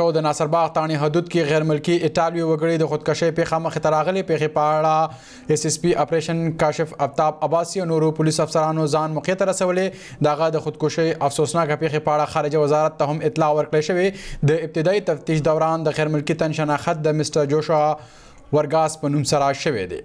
شو د ناصر باغ تانی حدود کې غیر ملکی ایتالوي وګړي د خودکشي پیښه مخې ته راغلي پیښه په اړه اس اس پی اپریشن کاشف افتاب عباسی او نورو پولیس افسرانو ځان مخې ته رسولې دغه د خودکشي افسوسناک پیښه په اړه خارجه وزارت ته هم اطلاع ورکړې شوې د ابتدایي تفتیش دوران د غیر ملکی تن شناخت د مستر جوشا ورګاس په نوم سره شوې دی